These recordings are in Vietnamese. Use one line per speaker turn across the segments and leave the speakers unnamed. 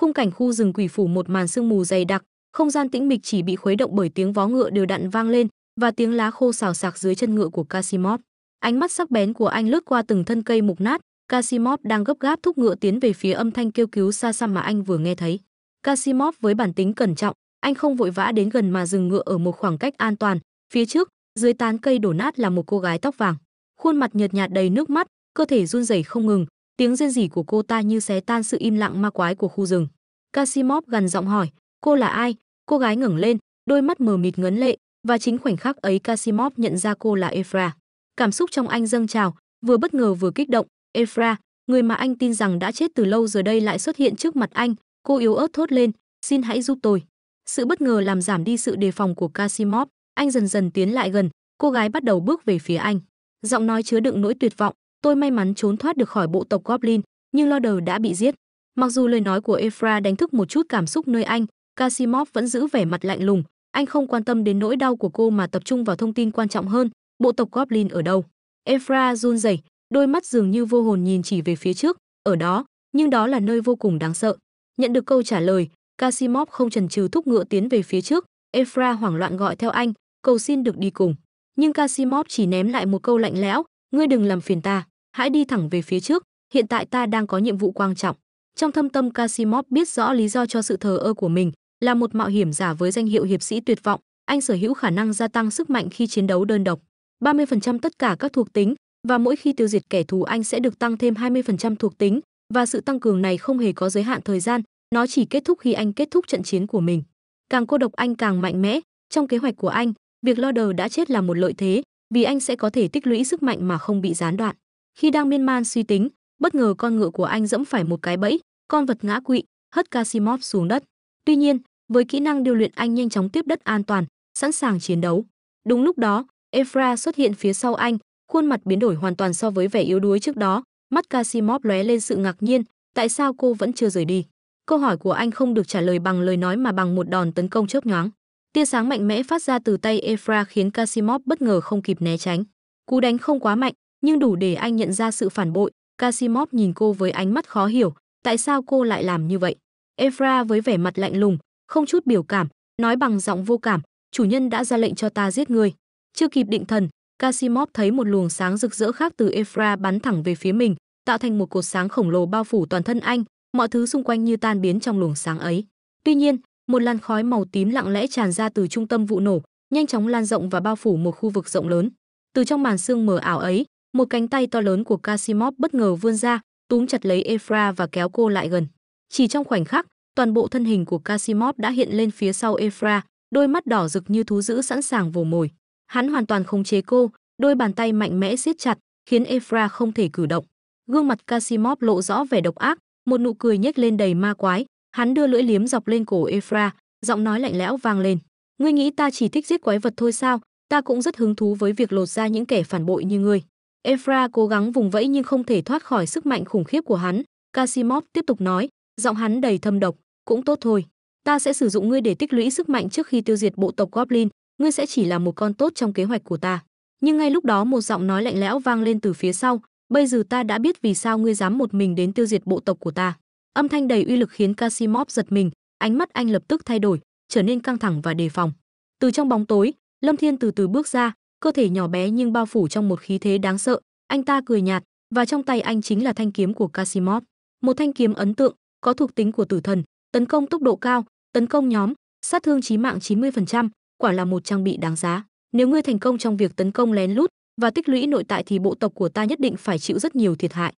khung cảnh khu rừng quỷ phủ một màn sương mù dày đặc không gian tĩnh mịch chỉ bị khuấy động bởi tiếng vó ngựa đều đặn vang lên và tiếng lá khô xào xạc dưới chân ngựa của Casimov. Ánh mắt sắc bén của anh lướt qua từng thân cây mục nát, Casimov đang gấp gáp thúc ngựa tiến về phía âm thanh kêu cứu xa xăm mà anh vừa nghe thấy. Casimov với bản tính cẩn trọng, anh không vội vã đến gần mà dừng ngựa ở một khoảng cách an toàn, phía trước, dưới tán cây đổ nát là một cô gái tóc vàng, khuôn mặt nhợt nhạt đầy nước mắt, cơ thể run rẩy không ngừng, Tiếng rên rỉ của cô ta như xé tan sự im lặng ma quái của khu rừng. Kasimov gần giọng hỏi, cô là ai? Cô gái ngẩng lên, đôi mắt mờ mịt ngấn lệ, và chính khoảnh khắc ấy Kasimov nhận ra cô là Efra. Cảm xúc trong anh dâng trào, vừa bất ngờ vừa kích động, Efra, người mà anh tin rằng đã chết từ lâu giờ đây lại xuất hiện trước mặt anh, cô yếu ớt thốt lên, xin hãy giúp tôi. Sự bất ngờ làm giảm đi sự đề phòng của Kasimov, anh dần dần tiến lại gần, cô gái bắt đầu bước về phía anh. Giọng nói chứa đựng nỗi tuyệt vọng, Tôi may mắn trốn thoát được khỏi bộ tộc Goblin, nhưng Lorder đã bị giết. Mặc dù lời nói của Efra đánh thức một chút cảm xúc nơi anh, Kasimov vẫn giữ vẻ mặt lạnh lùng, anh không quan tâm đến nỗi đau của cô mà tập trung vào thông tin quan trọng hơn, bộ tộc Goblin ở đâu. Efra run rẩy, đôi mắt dường như vô hồn nhìn chỉ về phía trước, ở đó, nhưng đó là nơi vô cùng đáng sợ. Nhận được câu trả lời, Kasimov không chần chừ thúc ngựa tiến về phía trước, Efra hoảng loạn gọi theo anh, cầu xin được đi cùng. Nhưng Kasimov chỉ ném lại một câu lạnh lẽo, ngươi đừng làm phiền ta, hãy đi thẳng về phía trước, hiện tại ta đang có nhiệm vụ quan trọng. Trong thâm tâm Casimov biết rõ lý do cho sự thờ ơ của mình, là một mạo hiểm giả với danh hiệu hiệp sĩ tuyệt vọng, anh sở hữu khả năng gia tăng sức mạnh khi chiến đấu đơn độc, 30% tất cả các thuộc tính và mỗi khi tiêu diệt kẻ thù anh sẽ được tăng thêm 20% thuộc tính và sự tăng cường này không hề có giới hạn thời gian, nó chỉ kết thúc khi anh kết thúc trận chiến của mình. Càng cô độc anh càng mạnh mẽ, trong kế hoạch của anh, việc Lorder đã chết là một lợi thế, vì anh sẽ có thể tích lũy sức mạnh mà không bị gián đoạn. Khi đang miên man suy tính, bất ngờ con ngựa của anh dẫm phải một cái bẫy, con vật ngã quỵ, hất Casimov xuống đất. Tuy nhiên, với kỹ năng điều luyện anh nhanh chóng tiếp đất an toàn, sẵn sàng chiến đấu. Đúng lúc đó, Efra xuất hiện phía sau anh, khuôn mặt biến đổi hoàn toàn so với vẻ yếu đuối trước đó, mắt Casimov lóe lên sự ngạc nhiên, tại sao cô vẫn chưa rời đi? Câu hỏi của anh không được trả lời bằng lời nói mà bằng một đòn tấn công chớp nhoáng. Tia sáng mạnh mẽ phát ra từ tay Efra khiến Kasimov bất ngờ không kịp né tránh. Cú đánh không quá mạnh, nhưng đủ để anh nhận ra sự phản bội. Kasimov nhìn cô với ánh mắt khó hiểu, tại sao cô lại làm như vậy? Efra với vẻ mặt lạnh lùng, không chút biểu cảm, nói bằng giọng vô cảm, chủ nhân đã ra lệnh cho ta giết người. Chưa kịp định thần, Kasimov thấy một luồng sáng rực rỡ khác từ Efra bắn thẳng về phía mình, tạo thành một cột sáng khổng lồ bao phủ toàn thân anh, mọi thứ xung quanh như tan biến trong luồng sáng ấy. Tuy nhiên, một làn khói màu tím lặng lẽ tràn ra từ trung tâm vụ nổ, nhanh chóng lan rộng và bao phủ một khu vực rộng lớn. Từ trong màn sương mờ ảo ấy, một cánh tay to lớn của Casimov bất ngờ vươn ra, túm chặt lấy Efra và kéo cô lại gần. Chỉ trong khoảnh khắc, toàn bộ thân hình của Casimov đã hiện lên phía sau Efra, đôi mắt đỏ rực như thú dữ sẵn sàng vồ mồi. Hắn hoàn toàn khống chế cô, đôi bàn tay mạnh mẽ siết chặt, khiến Efra không thể cử động. Gương mặt Casimov lộ rõ vẻ độc ác, một nụ cười nhếch lên đầy ma quái, hắn đưa lưỡi liếm dọc lên cổ Efra, giọng nói lạnh lẽo vang lên ngươi nghĩ ta chỉ thích giết quái vật thôi sao ta cũng rất hứng thú với việc lột ra những kẻ phản bội như ngươi Efra cố gắng vùng vẫy nhưng không thể thoát khỏi sức mạnh khủng khiếp của hắn Casimov tiếp tục nói giọng hắn đầy thâm độc cũng tốt thôi ta sẽ sử dụng ngươi để tích lũy sức mạnh trước khi tiêu diệt bộ tộc goblin ngươi sẽ chỉ là một con tốt trong kế hoạch của ta nhưng ngay lúc đó một giọng nói lạnh lẽo vang lên từ phía sau bây giờ ta đã biết vì sao ngươi dám một mình đến tiêu diệt bộ tộc của ta Âm thanh đầy uy lực khiến Kasimov giật mình, ánh mắt anh lập tức thay đổi, trở nên căng thẳng và đề phòng. Từ trong bóng tối, Lâm Thiên từ từ bước ra, cơ thể nhỏ bé nhưng bao phủ trong một khí thế đáng sợ, anh ta cười nhạt, và trong tay anh chính là thanh kiếm của Kasimov, một thanh kiếm ấn tượng, có thuộc tính của tử thần, tấn công tốc độ cao, tấn công nhóm, sát thương chí mạng 90%, quả là một trang bị đáng giá. Nếu ngươi thành công trong việc tấn công lén lút và tích lũy nội tại thì bộ tộc của ta nhất định phải chịu rất nhiều thiệt hại.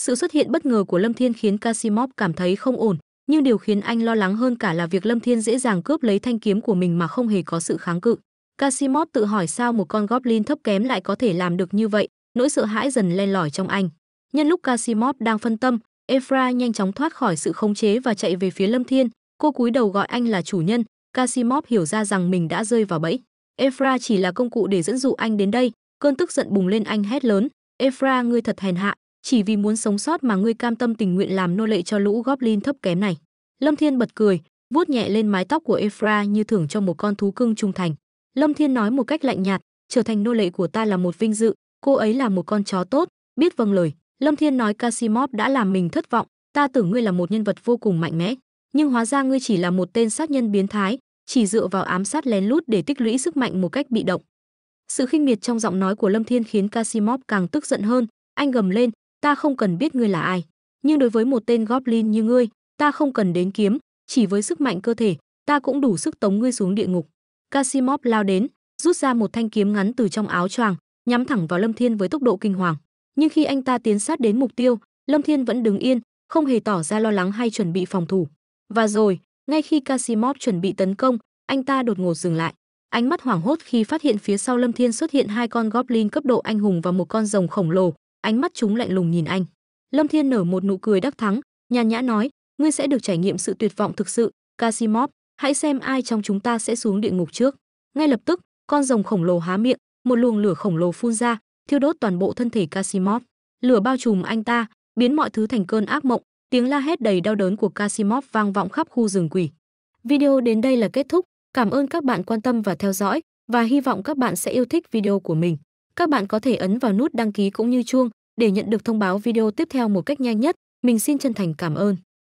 Sự xuất hiện bất ngờ của Lâm Thiên khiến Kasimov cảm thấy không ổn, nhưng điều khiến anh lo lắng hơn cả là việc Lâm Thiên dễ dàng cướp lấy thanh kiếm của mình mà không hề có sự kháng cự. Kasimov tự hỏi sao một con goblin thấp kém lại có thể làm được như vậy, nỗi sợ hãi dần len lỏi trong anh. Nhân lúc Kasimov đang phân tâm, Efra nhanh chóng thoát khỏi sự khống chế và chạy về phía Lâm Thiên, cô cúi đầu gọi anh là chủ nhân, Kasimov hiểu ra rằng mình đã rơi vào bẫy. Efra chỉ là công cụ để dẫn dụ anh đến đây, cơn tức giận bùng lên anh hét lớn, "Efra, ngươi thật hèn hạ, chỉ vì muốn sống sót mà ngươi cam tâm tình nguyện làm nô lệ cho lũ goblin thấp kém này. Lâm Thiên bật cười, vuốt nhẹ lên mái tóc của Ephra như thưởng cho một con thú cưng trung thành. Lâm Thiên nói một cách lạnh nhạt, trở thành nô lệ của ta là một vinh dự, cô ấy là một con chó tốt, biết vâng lời. Lâm Thiên nói Casimov đã làm mình thất vọng, ta tưởng ngươi là một nhân vật vô cùng mạnh mẽ, nhưng hóa ra ngươi chỉ là một tên sát nhân biến thái, chỉ dựa vào ám sát lén lút để tích lũy sức mạnh một cách bị động. Sự khinh miệt trong giọng nói của Lâm Thiên khiến Casimov càng tức giận hơn, anh gầm lên, ta không cần biết ngươi là ai nhưng đối với một tên goblin như ngươi ta không cần đến kiếm chỉ với sức mạnh cơ thể ta cũng đủ sức tống ngươi xuống địa ngục kasimov lao đến rút ra một thanh kiếm ngắn từ trong áo choàng nhắm thẳng vào lâm thiên với tốc độ kinh hoàng nhưng khi anh ta tiến sát đến mục tiêu lâm thiên vẫn đứng yên không hề tỏ ra lo lắng hay chuẩn bị phòng thủ và rồi ngay khi kasimov chuẩn bị tấn công anh ta đột ngột dừng lại ánh mắt hoảng hốt khi phát hiện phía sau lâm thiên xuất hiện hai con goblin cấp độ anh hùng và một con rồng khổng lồ ánh mắt chúng lạnh lùng nhìn anh. Lâm Thiên nở một nụ cười đắc thắng, nhàn nhã nói, ngươi sẽ được trải nghiệm sự tuyệt vọng thực sự, Casimov, hãy xem ai trong chúng ta sẽ xuống địa ngục trước. Ngay lập tức, con rồng khổng lồ há miệng, một luồng lửa khổng lồ phun ra, thiêu đốt toàn bộ thân thể Casimov. Lửa bao trùm anh ta, biến mọi thứ thành cơn ác mộng, tiếng la hét đầy đau đớn của Casimov vang vọng khắp khu rừng quỷ. Video đến đây là kết thúc, cảm ơn các bạn quan tâm và theo dõi và hy vọng các bạn sẽ yêu thích video của mình. Các bạn có thể ấn vào nút đăng ký cũng như chuông để nhận được thông báo video tiếp theo một cách nhanh nhất. Mình xin chân thành cảm ơn.